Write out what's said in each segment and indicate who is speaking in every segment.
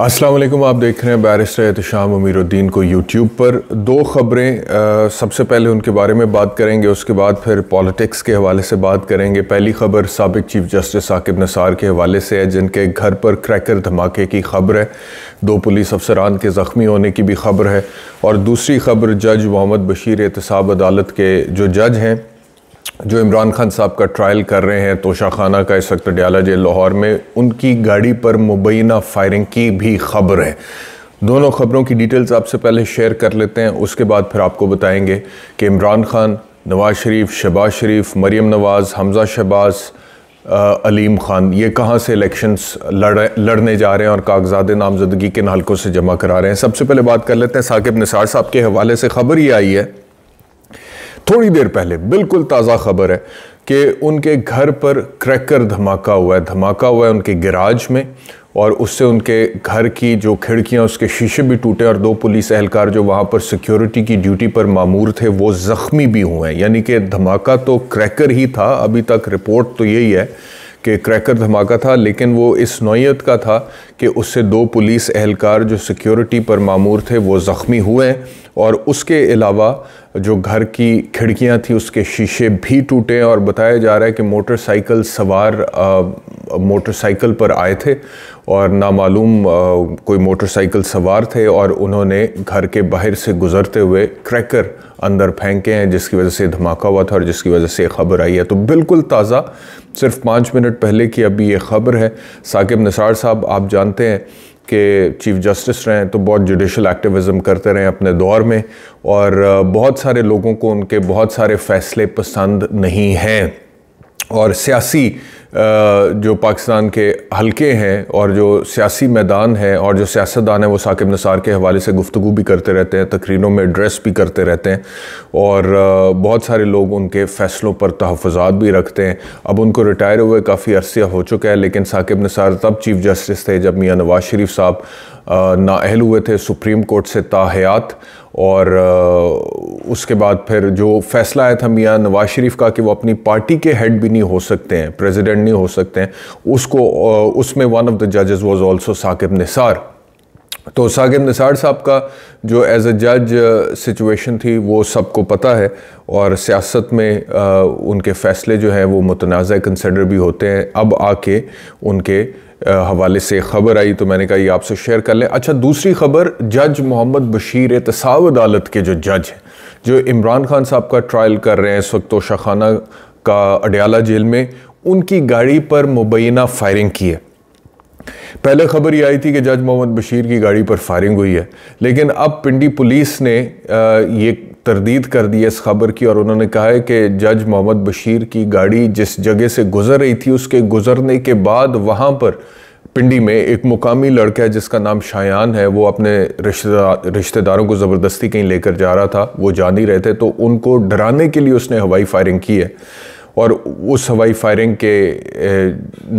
Speaker 1: असलम आप देख रहे हैं बैरिस्टर एहतशाम अमीरुद्दीन को यूट्यूब पर दो खबरें सबसे पहले उनके बारे में बात करेंगे उसके बाद फिर पॉलिटिक्स के हवाले से बात करेंगे पहली खबर सबक चीफ जस्टिस साकिब नसार के हवाले से है जिनके घर पर क्रैकर धमाके की खबर है दो पुलिस अफसरान के ज़ख्मी होने की भी खबर है और दूसरी खबर जज मोहम्मद बशीर एहतसाब अदालत के जो जज हैं जो इमरान खान साहब का ट्रायल कर रहे हैं तोशा खाना का इस वक्त डयाला जेल लाहौर में उनकी गाड़ी पर मुबैना फायरिंग की भी खबर है दोनों खबरों की डिटेल्स आपसे पहले शेयर कर लेते हैं उसके बाद फिर आपको बताएंगे कि इमरान खान नवाज शरीफ शहबाज शरीफ मरीम नवाज़ हमजा शहबाज अलीम ख़ान ये कहाँ से इलेक्शंस लड़ लड़ने जा रहे हैं और कागजात नामजदगी के हल्कों से जमा करा रहे हैं सबसे पहले बात कर लेते हैं साकिब निसार साहब के हवाले से खबर ये आई है थोड़ी देर पहले बिल्कुल ताज़ा खबर है कि उनके घर पर क्रैकर धमाका हुआ है धमाका हुआ है उनके गिराज में और उससे उनके घर की जो खिड़कियां उसके शीशे भी टूटे और दो पुलिस एहलकार जो वहाँ पर सिक्योरिटी की ड्यूटी पर मामूर थे वो ज़ख्मी भी हुए हैं यानी कि धमाका तो क्रैकर ही था अभी तक रिपोर्ट तो यही है कि क्रैकर धमाका था लेकिन वो इस नौीयत का था कि उससे दो पुलिस एहलकार जो सिक्योरिटी पर मामूर थे वो ज़ख्मी हुए हैं और उसके अलावा जो घर की खिड़कियां थी उसके शीशे भी टूटे और बताया जा रहा है कि मोटरसाइकिल सवार मोटरसाइकिल पर आए थे और नामालूम कोई मोटरसाइकिल सवार थे और उन्होंने घर के बाहर से गुजरते हुए क्रैकर अंदर फेंके हैं जिसकी वजह से धमाका हुआ था और जिसकी वजह से खबर आई है तो बिल्कुल ताज़ा सिर्फ पाँच मिनट पहले की अभी ये खबर है साकिब निसार साहब आप जानते हैं के चीफ जस्टिस रहे तो बहुत जुडिशल एक्टिविज़म करते रहे अपने दौर में और बहुत सारे लोगों को उनके बहुत सारे फ़ैसले पसंद नहीं हैं और सियासी जो पाकिस्तान के हलके हैं और जो सियासी मैदान हैं और जो सियासतदान हैं वो साकिब नसार के हवाले से गुफ्तु भी करते रहते हैं तकरीरों में एड्रेस भी करते रहते हैं और बहुत सारे लोग उनके फ़ैसलों पर तहफ़ात भी रखते हैं अब उनको रिटायर हुए काफ़ी अरसिया हो चुका है लेकिन साकिब नसार तब चीफ़ जस्टिस थे जब मियाँ नवाज शरीफ साहब नाअहल हुए थे सुप्रीम कोर्ट से ताहयात और उसके बाद फिर जो फैसला आया था मियाँ नवाज शरीफ का कि वो अपनी पार्टी के हेड भी नहीं हो सकते हैं प्रेसिडेंट नहीं हो सकते हैं उसको उसमें वन ऑफ द जजेस वाज आल्सो साकिब निसार तो साकिब निसार साहब का जो एज अ जज सिचुएशन थी वो सबको पता है और सियासत में आ, उनके फ़ैसले जो हैं वो मुतनाज़ कंसिडर भी होते हैं अब आके उनके हवाले से ख़बर आई तो मैंने कहा ये आपसे शेयर कर लें अच्छा दूसरी खबर जज मोहम्मद बशीर एहतसाब अदालत के जो जज हैं जो इमरान खान साहब का ट्रायल कर रहे हैं इस वक्त तोशाखाना का अडयाला जेल में उनकी गाड़ी पर मुबैना फायरिंग की है पहले खबर ये आई थी कि जज मोहम्मद बशीर की गाड़ी पर फायरिंग हुई है लेकिन अब पिंडी पुलिस ने ये तरदीद कर दी है इस खबर की और उन्होंने कहा है कि जज मोहम्मद बशीर की गाड़ी जिस जगह से गुजर रही थी उसके गुजरने के बाद वहाँ पर पिंडी में एक मुकामी लड़का है जिसका नाम शायान है वो अपने रिश्तेदार रिश्तेदारों को ज़बरदस्ती कहीं लेकर जा रहा था वो जा नहीं रहे थे तो उनको डराने के लिए उसने हवाई फायरिंग की है और उस हवाई फायरिंग के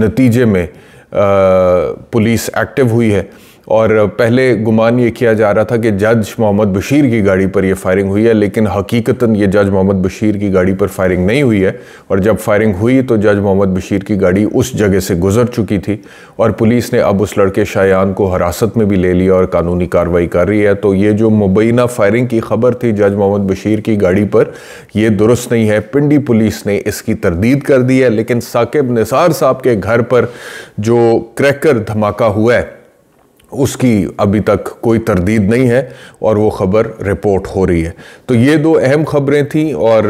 Speaker 1: नतीजे में पुलिस एक्टिव हुई है और पहले गुमान ये किया जा रहा था कि जज मोहम्मद बशीर की गाड़ी पर यह फायरिंग हुई है लेकिन हकीकता ये जज मोहम्मद बशीर की गाड़ी पर फायरिंग नहीं हुई है और जब फायरिंग हुई तो जज मोहम्मद बशीर की गाड़ी उस जगह से गुजर चुकी थी और पुलिस ने अब उस लड़के शायान को हिरासत में भी ले लिया और कानूनी कार्रवाई कर रही है तो ये जो मुबैना फायरिंग की खबर थी जज मोहम्मद बशीर की गाड़ी पर यह दुरुस्त नहीं है पिंडी पुलिस ने इसकी तरदीद कर दी है लेकिन साकिब निसार साहब के घर पर जो क्रैकर धमाका हुआ है उसकी अभी तक कोई तरदीद नहीं है और वो ख़बर रिपोर्ट हो रही है तो ये दो अहम ख़बरें थी और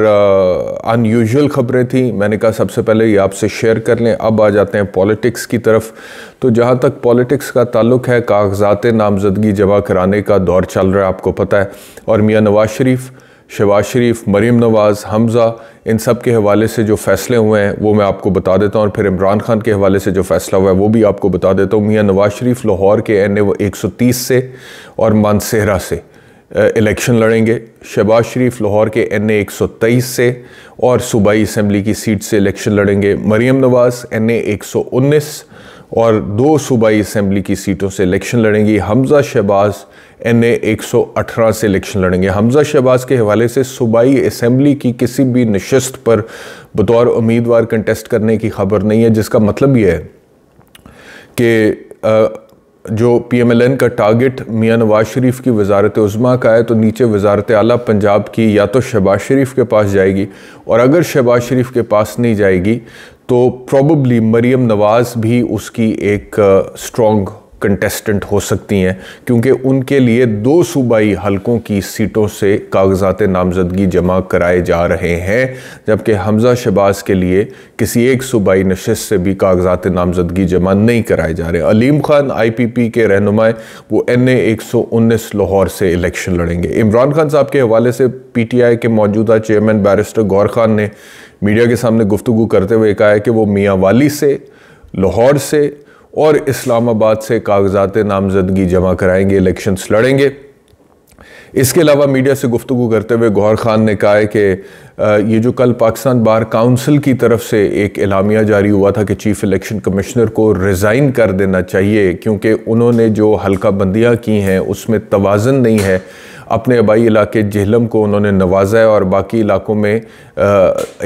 Speaker 1: अनयूजुअल ख़बरें थी मैंने कहा सबसे पहले ये आपसे शेयर कर लें अब आ जाते हैं पॉलिटिक्स की तरफ तो जहाँ तक पॉलिटिक्स का ताल्लुक है कागजात नामजदगी जमा कराने का दौर चल रहा है आपको पता है और मियाँ नवाज़ शरीफ़ शबाज शरीफ मरीम नवाज़ हमज़ा इन सब के हवाले से जो फ़ैसले हुए हैं वो मैं आपको बता देता हूँ और फिर इमरान खान के हवाले से जो फ़ैसला हुआ है वो भी आपको बता देता हूँ मियाँ नवाज़ शरीफ लाहौर के एन ए वो एक सौ तीस से और मानसहरा से इलेक्शन लड़ेंगे शहबाज शरीफ लाहौर के एन ए एक सौ तेईस से और सूबाई इसम्बली की सीट से इलेक्शन लड़ेंगे मरीम नवाज़ एन ए एक सौ उन्नीस और दो सूबाई असम्बली की सीटों से इलेक्शन लड़ेंगी हमजा शहबाज एन ए एक सौ अठारह से इलेक्शन लड़ेंगे हमजा शहबाज के हवाले से सूबाई असम्बली की किसी भी नशस्त पर बतौर उम्मीदवार कंटेस्ट करने की खबर नहीं है जिसका मतलब यह है कि जो पी एम एल एन का टारगेट मियाँ नवाज शरीफ की वजारत उज़मा का है तो नीचे वजारत आला पंजाब की या तो शहबाज शरीफ के पास जाएगी और अगर शहबाज शरीफ के पास नहीं जाएगी तो प्रॉब्ली मरियम नवाज़ भी उसकी एक स्ट्रॉन्ग कंटेस्टेंट हो सकती हैं क्योंकि उनके लिए दो सूबाई हलकों की सीटों से कागजात नामजदगी जमा कराए जा रहे हैं जबकि हमजा शबाज के लिए किसी एक सूबाई नशस्त से भी कागजात नामजदगी जमा नहीं कराए जा रहे Aleem Khan I P P के रहनुमाए वो एन ए एक सौ उन्नीस लाहौर से इलेक्शन लड़ेंगे इमरान खान साहब के हवाले से पी टी आई के मौजूदा चेयरमैन बैरिस्टर गौर खान ने मीडिया के सामने गुफ्तु करते हुए कहा है कि वो मियाँ वाली से लाहौर से और इस्लामाबाद से कागजात नामजदगी जमा कराएंगे इलेक्शंस लड़ेंगे इसके अलावा मीडिया से गुफ्तु करते हुए गौहर ख़ान ने कहा है कि ये जो कल पाकिस्तान बार काउंसिल की तरफ से एक इलामिया जारी हुआ था कि चीफ़ इलेक्शन कमिश्नर को रिज़ाइन कर देना चाहिए क्योंकि उन्होंने जो हल्का बंदियाँ की हैं उसमें तोज़न नहीं है अपने आबाई इलाके जहलम को उन्होंने नवाजा है और बाकी इलाकों में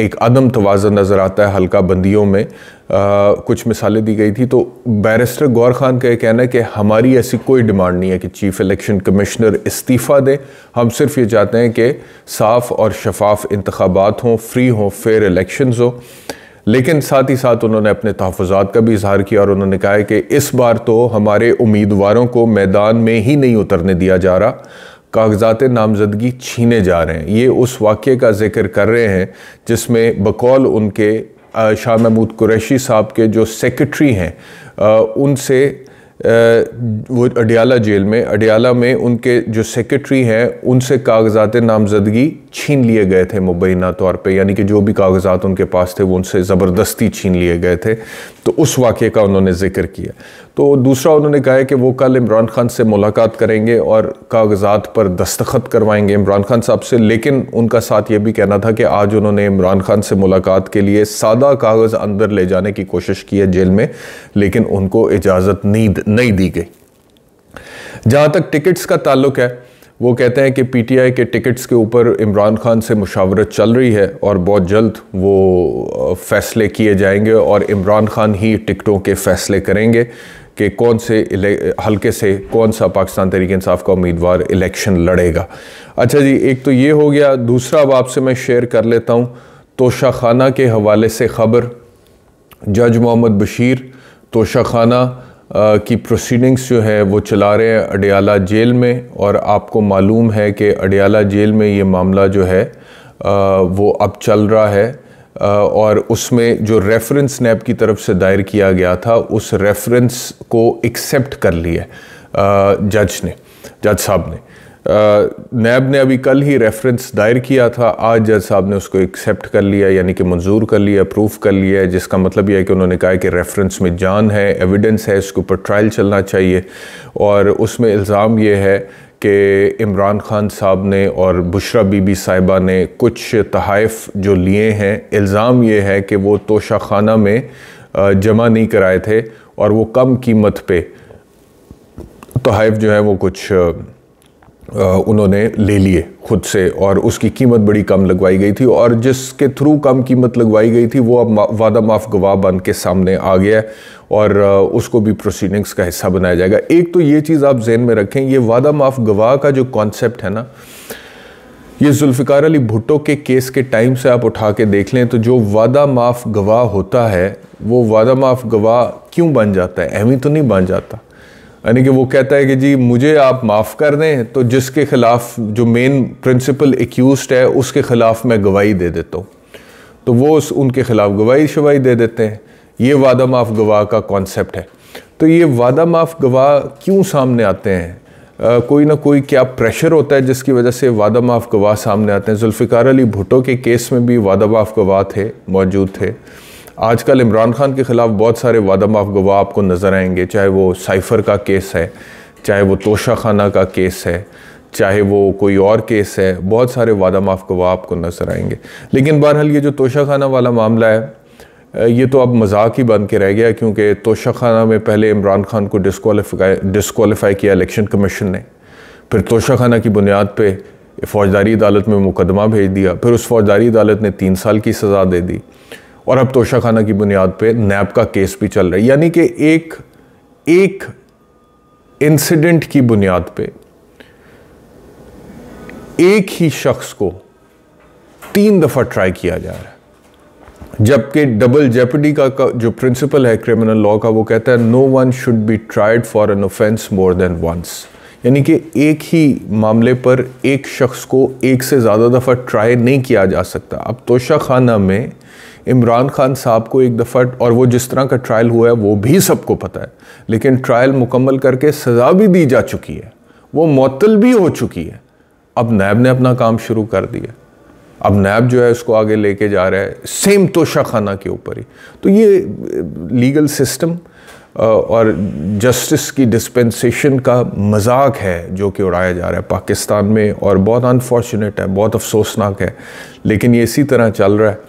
Speaker 1: एक अदम तोज़न नज़र आता है हल्का बंदियों में आ, कुछ मिसालें दी गई थी तो बैरिस्टर गौर खान का यह कहना है कि हमारी ऐसी कोई डिमांड नहीं है कि चीफ इलेक्शन कमिश्नर इस्तीफ़ा दें हम सिर्फ ये चाहते हैं कि साफ़ और शफाफ इंतबात हों फ्री हों फेयर इलेक्शन हों लेकिन साथ ही साथ उन्होंने अपने तहफात का भी इजहार किया और उन्होंने कहा है कि इस बार तो हमारे उम्मीदवारों को मैदान में ही नहीं उतरने दिया जा रहा कागजात नामजदगी छीने जा रहे हैं ये उस वाक़े का जिक्र कर रहे हैं जिसमें बकौल उनके शाह महमूद कुरैशी साहब के जो सेक्रेटरी हैं उनसे वो अडियाला जेल में अडियाला में उनके जो सेक्रेटरी हैं उनसे कागजात नामजदगी छीन लिए गए थे मुबैना तौर पे यानी कि जो भी कागजात उनके पास थे वो उनसे ज़बरदस्ती छीन लिए गए थे तो उस वाक़े का उन्होंने जिक्र किया तो दूसरा उन्होंने कहा है कि वो कल इमरान खान से मुलाकात करेंगे और कागजात पर दस्तखत करवाएंगे इमरान खान साहब से लेकिन उनका साथ ये भी कहना था कि आज उन्होंने इमरान खान से मुलाकात के लिए सादा कागज़ अंदर ले जाने की कोशिश की है जेल में लेकिन उनको इजाज़त नहीं नहीं दी गई जहाँ तक टिकट्स का ताल्लुक है वो कहते हैं कि पीटीआई के टिकट्स के ऊपर इमरान खान से मुशावरत चल रही है और बहुत जल्द वो फैसले किए जाएंगे और इमरान खान ही टिकटों के फैसले करेंगे कि कौन से हल्के से कौन सा पाकिस्तान तहरीक इंसाफ का उम्मीदवार इलेक्शन लड़ेगा अच्छा जी एक तो ये हो गया दूसरा अब आपसे मैं शेयर कर लेता हूँ तोशाखाना के हवाले से ख़बर जज मोहम्मद बशीर तोशाखाना की प्रोसीडिंग्स जो है वो चला रहे हैं अडयाला जेल में और आपको मालूम है कि अडयाला जेल में ये मामला जो है वो अब चल रहा है और उसमें जो रेफरेंस नैब की तरफ से दायर किया गया था उस रेफरेंस को एक्सेप्ट कर लिया जज ने जज साहब ने नैब ने अभी कल ही रेफरेंस दायर किया था आज जज साहब ने उसको एक्सेप्ट कर लिया यानी कि मंजूर कर लिया अप्रूव कर लिया है जिसका मतलब यह है कि उन्होंने कहा कि रेफरेंस में जान है एविडेंस है इसके ऊपर ट्रायल चलना चाहिए और उसमें इल्ज़ाम ये है कि इमरान खान साहब ने और बुशरा बीबी साहिबा ने कुछ तहफ़ जो लिए हैं इल्ज़ाम ये है कि वो तोशा खाना में जमा नहीं कराए थे और वो कम कीमत पे तहफ़ जो है वो कुछ उन्होंने ले लिए खुद से और उसकी कीमत बड़ी कम लगवाई गई थी और जिसके थ्रू कम कीमत लगवाई गई थी वो अब वादा माफ गवाह बन के सामने आ गया है और उसको भी प्रोसीडिंग्स का हिस्सा बनाया जाएगा एक तो ये चीज़ आप जहन में रखें ये वादा माफ गवाह का जो कॉन्सेप्ट है ना ये जुल्फ़िकार अली भुट्टो के केस के टाइम से आप उठा के देख लें तो जो वादा माफ गवाह होता है वो वादा माफ गवाह क्यों बन जाता है अहमी तो नहीं बन जाता यानी कि वो कहता है कि जी मुझे आप माफ़ कर दें तो जिसके ख़िलाफ़ जो मेन प्रिंसिपल एक्यूज़ है उसके ख़िलाफ़ मैं गवाही दे देता हूँ तो वो उस उनके ख़िलाफ़ गवाही शवाही दे देते हैं ये वादा माफ़ गवाह का कॉन्सेप्ट है तो ये वादा माफ़ गवाह क्यों सामने आते हैं आ, कोई ना कोई क्या प्रेशर होता है जिसकी वजह से वादा माफ़ गवाह सामने आते हैं जुल्फ़िकार अली भुटो के केस में भी वादा माफ़ गवाह थे मौजूद थे आजकल इमरान खान के ख़िलाफ़ बहुत सारे वादा माफ गवाह आपको नज़र आएंगे चाहे वो साइफ़र का केस है चाहे वो तोशा खाना का केस है चाहे वो कोई और केस है बहुत सारे वादा माफ गवाह आपको नज़र आएंगे लेकिन बहरहाल ये जो तोशा खाना वाला मामला है ये तो अब मजाक ही बन के रह गया क्योंकि तोशा खाना में पहले इमरान खान को डिसकॉलीफाई डिसकॉलीफाई किया इलेक्शन कमीशन ने फिर तोशा खाना की बुनियाद पर फौजदारी अदालत में मुकदमा भेज दिया फिर उस फौजदारी अदालत ने तीन साल की सज़ा दे दी और अब तोशाखाना की बुनियाद पे नैब का केस भी चल रहा है यानी कि एक एक इंसिडेंट की बुनियाद पे एक ही शख्स को तीन दफ़ा ट्राई किया जा रहा है जबकि डबल जेपडी का, का जो प्रिंसिपल है क्रिमिनल लॉ का वो कहता है no one should be tried for an offence more than once यानी कि एक ही मामले पर एक शख्स को एक से ज़्यादा दफ़ा ट्राई नहीं किया जा सकता अब तोशा खाना में इमरान खान साहब को एक दफ़ा और वो जिस तरह का ट्रायल हुआ है वो भी सबको पता है लेकिन ट्रायल मुकम्मल करके सज़ा भी दी जा चुकी है वो मअतल भी हो चुकी है अब नैब ने अपना काम शुरू कर दिया अब नैब जो है उसको आगे लेके जा रहा है सेम तोशा खाना के ऊपर ही तो ये लीगल सिस्टम और जस्टिस की डिस्पेंसेशन का मजाक है जो कि उड़ाया जा रहा है पाकिस्तान में और बहुत अनफॉर्चुनेट है बहुत अफसोसनाक है लेकिन ये इसी तरह चल रहा है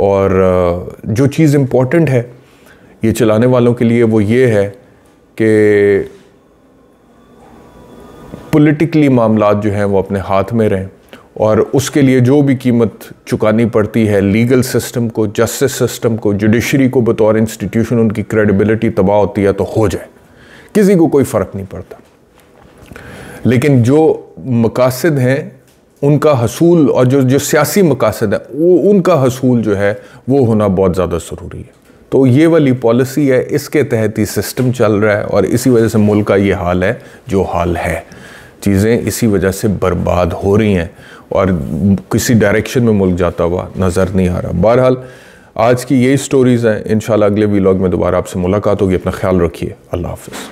Speaker 1: और जो चीज़ इम्पॉर्टेंट है ये चलाने वालों के लिए वो ये है कि पॉलिटिकली मामला जो हैं वो अपने हाथ में रहें और उसके लिए जो भी कीमत चुकानी पड़ती है लीगल सिस्टम को जस्टिस सिस्टम को जुडिशरी को बतौर इंस्टीट्यूशन उनकी क्रेडिबिलिटी तबाह होती है तो हो जाए किसी को कोई फ़र्क नहीं पड़ता लेकिन जो मकासद हैं उनका हसूल और जो जो सियासी मकासद है वो उनका हसूल जो है वो होना बहुत ज़्यादा ज़रूरी है तो ये वाली पॉलिसी है इसके तहत ही सिस्टम चल रहा है और इसी वजह से मुल्क का ये हाल है जो हाल है चीज़ें इसी वजह से बर्बाद हो रही हैं और किसी डायरेक्शन में मुल्क जाता हुआ नज़र नहीं आ रहा बहरहाल आज की यही स्टोरीज़ हैं इन अगले वीलॉग में दोबारा आपसे मुलाकात होगी अपना ख्याल रखिए अल्लाह हाफ